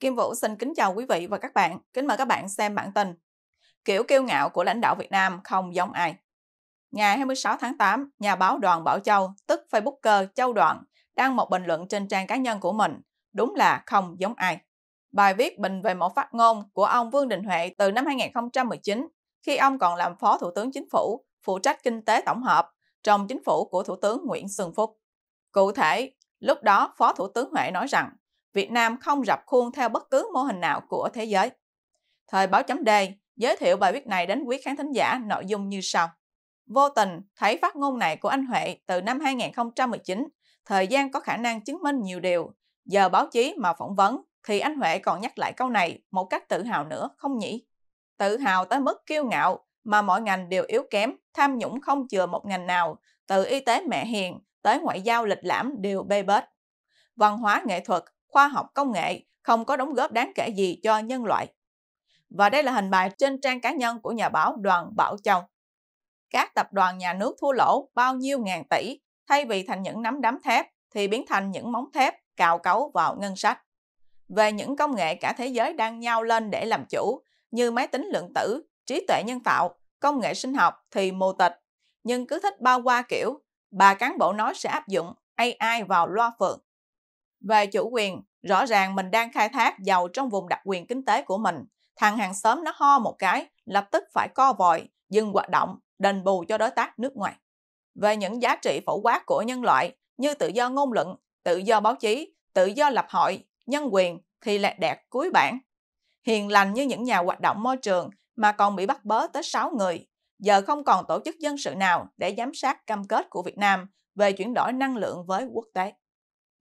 Kim Vũ xin kính chào quý vị và các bạn. Kính mời các bạn xem bản tin. Kiểu kiêu ngạo của lãnh đạo Việt Nam không giống ai. Ngày 26 tháng 8, nhà báo Đoàn Bảo Châu, tức Facebooker Châu Đoàn, đăng một bình luận trên trang cá nhân của mình. Đúng là không giống ai. Bài viết bình về một phát ngôn của ông Vương Đình Huệ từ năm 2019, khi ông còn làm Phó Thủ tướng Chính phủ, phụ trách kinh tế tổng hợp trong chính phủ của Thủ tướng Nguyễn Xuân Phúc. Cụ thể, lúc đó Phó Thủ tướng Huệ nói rằng Việt Nam không rập khuôn theo bất cứ mô hình nào của thế giới. Thời báo chấm D giới thiệu bài viết này đến quý khán thính giả nội dung như sau. Vô tình thấy phát ngôn này của anh Huệ từ năm 2019, thời gian có khả năng chứng minh nhiều điều. Giờ báo chí mà phỏng vấn thì anh Huệ còn nhắc lại câu này một cách tự hào nữa không nhỉ? Tự hào tới mức kiêu ngạo mà mọi ngành đều yếu kém, tham nhũng không chừa một ngành nào, từ y tế mẹ hiền tới ngoại giao lịch lãm đều bê bết. Văn hóa nghệ thuật khoa học công nghệ không có đóng góp đáng kể gì cho nhân loại. Và đây là hình bài trên trang cá nhân của nhà báo Đoàn Bảo Châu. Các tập đoàn nhà nước thua lỗ bao nhiêu ngàn tỷ, thay vì thành những nắm đấm thép thì biến thành những móng thép cào cấu vào ngân sách. Về những công nghệ cả thế giới đang nhau lên để làm chủ, như máy tính lượng tử, trí tuệ nhân tạo, công nghệ sinh học thì mù tịch, nhưng cứ thích bao qua kiểu, bà cán bộ nói sẽ áp dụng AI vào loa phượng. Về chủ quyền, Rõ ràng mình đang khai thác giàu trong vùng đặc quyền kinh tế của mình. Thằng hàng xóm nó ho một cái, lập tức phải co vòi, dừng hoạt động, đền bù cho đối tác nước ngoài. Về những giá trị phổ quát của nhân loại như tự do ngôn luận, tự do báo chí, tự do lập hội, nhân quyền thì lẹt đẹt cuối bản. Hiền lành như những nhà hoạt động môi trường mà còn bị bắt bớ tới 6 người. Giờ không còn tổ chức dân sự nào để giám sát cam kết của Việt Nam về chuyển đổi năng lượng với quốc tế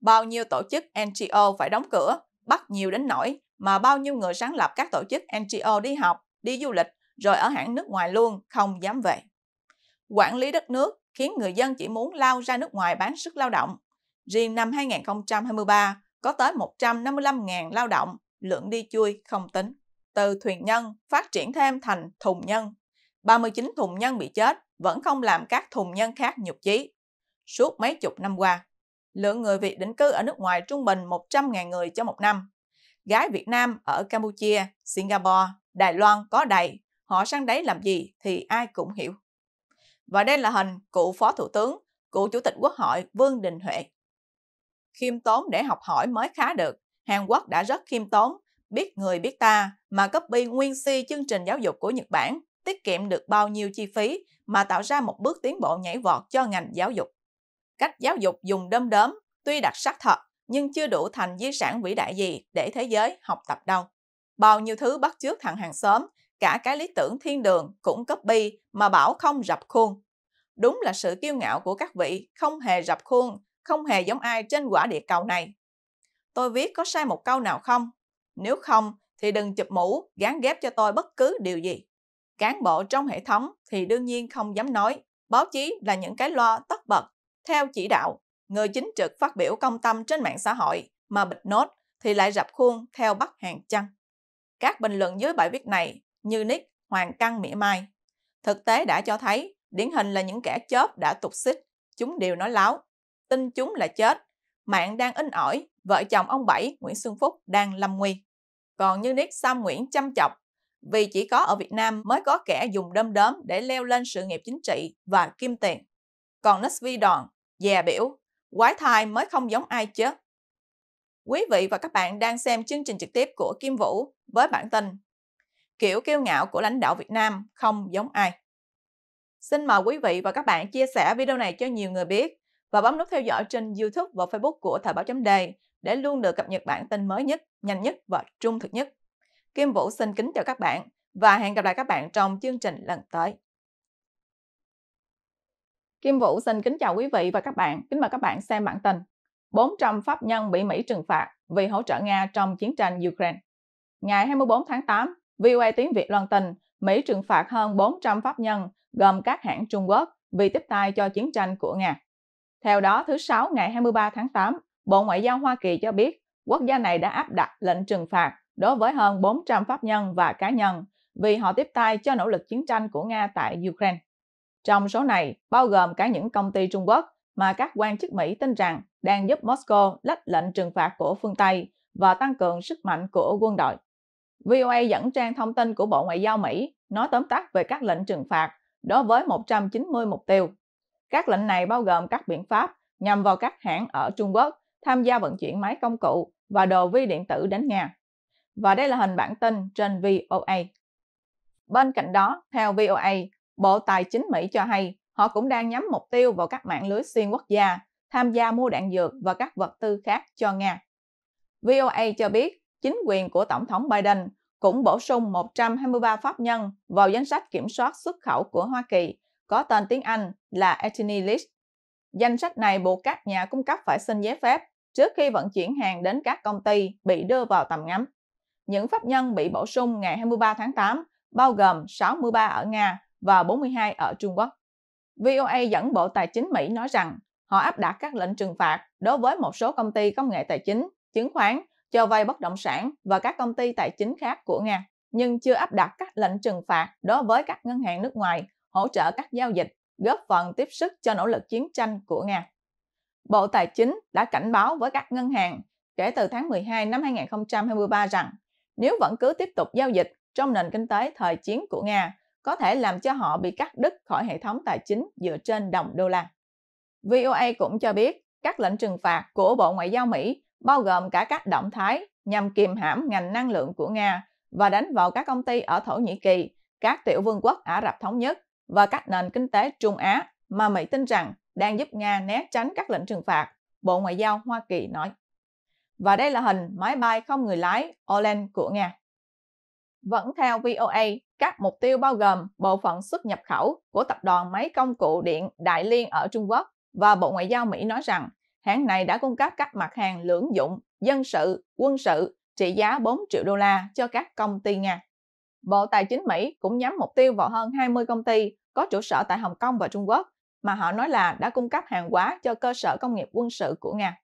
bao nhiêu tổ chức NGO phải đóng cửa, bắt nhiều đến nỗi mà bao nhiêu người sáng lập các tổ chức NGO đi học, đi du lịch rồi ở hãng nước ngoài luôn, không dám về. Quản lý đất nước khiến người dân chỉ muốn lao ra nước ngoài bán sức lao động. Riêng năm 2023, có tới 155.000 lao động, lượng đi chui không tính. Từ thuyền nhân phát triển thêm thành thùng nhân. 39 thùng nhân bị chết vẫn không làm các thùng nhân khác nhục chí. Suốt mấy chục năm qua, lượng người Việt định cư ở nước ngoài trung bình 100.000 người cho một năm. Gái Việt Nam ở Campuchia, Singapore, Đài Loan có đầy, họ sang đấy làm gì thì ai cũng hiểu. Và đây là hình cựu Phó Thủ tướng, cựu Chủ tịch Quốc hội Vương Đình Huệ. Khiêm tốn để học hỏi mới khá được, Hàn Quốc đã rất khiêm tốn, biết người biết ta mà copy nguyên si chương trình giáo dục của Nhật Bản, tiết kiệm được bao nhiêu chi phí mà tạo ra một bước tiến bộ nhảy vọt cho ngành giáo dục cách giáo dục dùng đom đóm tuy đặc sắc thật nhưng chưa đủ thành di sản vĩ đại gì để thế giới học tập đâu. Bao nhiêu thứ bắt chước thằng hàng xóm, cả cái lý tưởng thiên đường cũng copy mà bảo không rập khuôn. Đúng là sự kiêu ngạo của các vị không hề rập khuôn, không hề giống ai trên quả địa cầu này. Tôi viết có sai một câu nào không? Nếu không thì đừng chụp mũ, gán ghép cho tôi bất cứ điều gì. Cán bộ trong hệ thống thì đương nhiên không dám nói, báo chí là những cái loa tất bật theo chỉ đạo, người chính trực phát biểu công tâm trên mạng xã hội mà bịt nốt thì lại rập khuôn theo bắt hàng chăng. Các bình luận dưới bài viết này như Nick, Hoàng Căng, Mỹ Mai. Thực tế đã cho thấy, điển hình là những kẻ chớp đã tục xích, chúng đều nói láo, tin chúng là chết, mạng đang in ỏi, vợ chồng ông Bảy Nguyễn Xuân Phúc đang lâm nguy. Còn như Nick Sam Nguyễn chăm chọc, vì chỉ có ở Việt Nam mới có kẻ dùng đom đóm để leo lên sự nghiệp chính trị và kim tiền. Còn Nextvi Đoàn Dè biểu, quái thai mới không giống ai chứ. Quý vị và các bạn đang xem chương trình trực tiếp của Kim Vũ với bản tin Kiểu kiêu ngạo của lãnh đạo Việt Nam không giống ai. Xin mời quý vị và các bạn chia sẻ video này cho nhiều người biết và bấm nút theo dõi trên YouTube và Facebook của Thời báo chấm đề để luôn được cập nhật bản tin mới nhất, nhanh nhất và trung thực nhất. Kim Vũ xin kính chào các bạn và hẹn gặp lại các bạn trong chương trình lần tới. Kim Vũ xin kính chào quý vị và các bạn. Kính mời các bạn xem bản tin. 400 pháp nhân bị Mỹ trừng phạt vì hỗ trợ Nga trong chiến tranh Ukraine. Ngày 24 tháng 8, VOA tiếng Việt loan tin Mỹ trừng phạt hơn 400 pháp nhân gồm các hãng Trung Quốc vì tiếp tay cho chiến tranh của Nga. Theo đó, thứ Sáu ngày 23 tháng 8, Bộ Ngoại giao Hoa Kỳ cho biết quốc gia này đã áp đặt lệnh trừng phạt đối với hơn 400 pháp nhân và cá nhân vì họ tiếp tay cho nỗ lực chiến tranh của Nga tại Ukraine. Trong số này, bao gồm cả những công ty Trung Quốc mà các quan chức Mỹ tin rằng đang giúp Moscow lách lệnh trừng phạt của phương Tây và tăng cường sức mạnh của quân đội. VOA dẫn trang thông tin của Bộ Ngoại giao Mỹ nói tóm tắt về các lệnh trừng phạt đối với 190 mục tiêu. Các lệnh này bao gồm các biện pháp nhằm vào các hãng ở Trung Quốc tham gia vận chuyển máy công cụ và đồ vi điện tử đến Nga. Và đây là hình bản tin trên VOA. Bên cạnh đó, theo VOA, Bộ Tài chính Mỹ cho hay họ cũng đang nhắm mục tiêu vào các mạng lưới xuyên quốc gia, tham gia mua đạn dược và các vật tư khác cho Nga. VOA cho biết chính quyền của Tổng thống Biden cũng bổ sung 123 pháp nhân vào danh sách kiểm soát xuất khẩu của Hoa Kỳ có tên tiếng Anh là Eternity List. Danh sách này buộc các nhà cung cấp phải xin giấy phép trước khi vận chuyển hàng đến các công ty bị đưa vào tầm ngắm. Những pháp nhân bị bổ sung ngày 23 tháng 8 bao gồm 63 ở Nga, và 42 ở Trung Quốc. VOA dẫn Bộ Tài chính Mỹ nói rằng họ áp đặt các lệnh trừng phạt đối với một số công ty công nghệ tài chính, chứng khoán, cho vay bất động sản và các công ty tài chính khác của Nga, nhưng chưa áp đặt các lệnh trừng phạt đối với các ngân hàng nước ngoài hỗ trợ các giao dịch, góp phần tiếp sức cho nỗ lực chiến tranh của Nga. Bộ Tài chính đã cảnh báo với các ngân hàng kể từ tháng 12 năm 2023 rằng nếu vẫn cứ tiếp tục giao dịch trong nền kinh tế thời chiến của Nga, có thể làm cho họ bị cắt đứt khỏi hệ thống tài chính dựa trên đồng đô la. VOA cũng cho biết các lệnh trừng phạt của Bộ Ngoại giao Mỹ bao gồm cả các động thái nhằm kiềm hãm ngành năng lượng của Nga và đánh vào các công ty ở Thổ Nhĩ Kỳ, các tiểu vương quốc Ả Rập Thống Nhất và các nền kinh tế Trung Á mà Mỹ tin rằng đang giúp Nga né tránh các lệnh trừng phạt, Bộ Ngoại giao Hoa Kỳ nói. Và đây là hình máy bay không người lái Olen của Nga. Vẫn theo VOA, các mục tiêu bao gồm bộ phận xuất nhập khẩu của tập đoàn máy công cụ điện Đại Liên ở Trung Quốc và Bộ Ngoại giao Mỹ nói rằng hãng này đã cung cấp các mặt hàng lưỡng dụng, dân sự, quân sự trị giá 4 triệu đô la cho các công ty Nga. Bộ Tài chính Mỹ cũng nhắm mục tiêu vào hơn 20 công ty có trụ sở tại Hồng Kông và Trung Quốc mà họ nói là đã cung cấp hàng hóa cho cơ sở công nghiệp quân sự của Nga.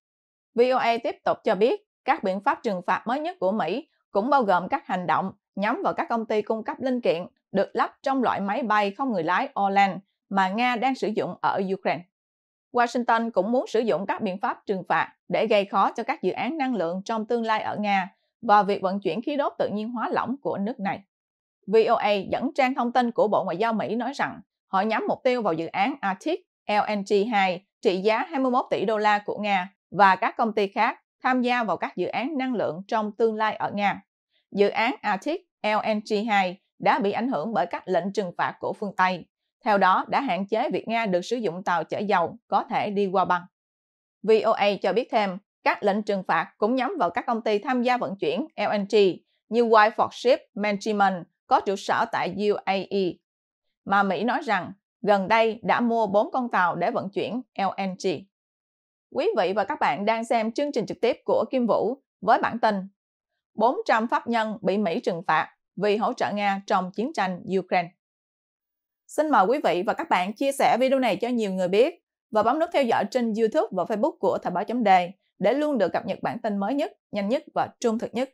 VOA tiếp tục cho biết các biện pháp trừng phạt mới nhất của Mỹ cũng bao gồm các hành động nhắm vào các công ty cung cấp linh kiện được lắp trong loại máy bay không người lái Orlan mà Nga đang sử dụng ở Ukraine. Washington cũng muốn sử dụng các biện pháp trừng phạt để gây khó cho các dự án năng lượng trong tương lai ở Nga và việc vận chuyển khí đốt tự nhiên hóa lỏng của nước này. VOA dẫn trang thông tin của Bộ Ngoại giao Mỹ nói rằng họ nhắm mục tiêu vào dự án Arctic LNG-2 trị giá 21 tỷ đô la của Nga và các công ty khác tham gia vào các dự án năng lượng trong tương lai ở Nga dự án Arctic LNG-2 đã bị ảnh hưởng bởi các lệnh trừng phạt của phương Tây. Theo đó, đã hạn chế việc Nga được sử dụng tàu chở dầu có thể đi qua băng. VOA cho biết thêm, các lệnh trừng phạt cũng nhắm vào các công ty tham gia vận chuyển LNG như Whiteford Ship Management có trụ sở tại UAE, mà Mỹ nói rằng gần đây đã mua 4 con tàu để vận chuyển LNG. Quý vị và các bạn đang xem chương trình trực tiếp của Kim Vũ với bản tin 400 pháp nhân bị Mỹ trừng phạt vì hỗ trợ Nga trong chiến tranh Ukraine. Xin mời quý vị và các bạn chia sẻ video này cho nhiều người biết và bấm nút theo dõi trên YouTube và Facebook của Thời báo chấm đề để luôn được cập nhật bản tin mới nhất, nhanh nhất và trung thực nhất.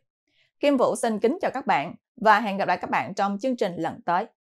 Kim Vũ xin kính chào các bạn và hẹn gặp lại các bạn trong chương trình lần tới.